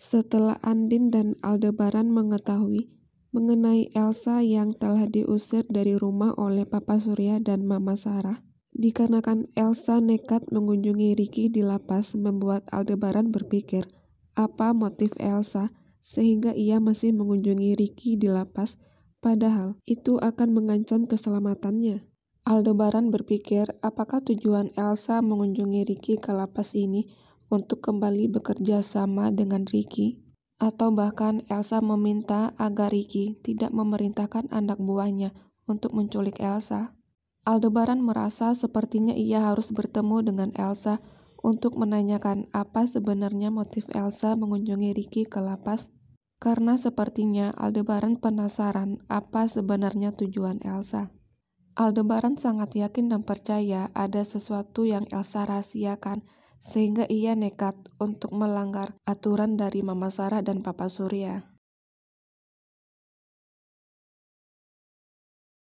Setelah Andin dan Aldebaran mengetahui mengenai Elsa yang telah diusir dari rumah oleh Papa Surya dan Mama Sarah, dikarenakan Elsa nekat mengunjungi Ricky di lapas membuat Aldebaran berpikir apa motif Elsa sehingga ia masih mengunjungi Ricky di lapas padahal itu akan mengancam keselamatannya. Aldebaran berpikir apakah tujuan Elsa mengunjungi Ricky ke lapas ini untuk kembali bekerja sama dengan Ricky, atau bahkan Elsa meminta agar Ricky tidak memerintahkan anak buahnya untuk menculik Elsa. Aldebaran merasa sepertinya ia harus bertemu dengan Elsa untuk menanyakan apa sebenarnya motif Elsa mengunjungi Ricky ke lapas karena sepertinya Aldebaran penasaran apa sebenarnya tujuan Elsa. Aldebaran sangat yakin dan percaya ada sesuatu yang Elsa rahasiakan sehingga ia nekat untuk melanggar aturan dari Mama Sarah dan Papa Surya.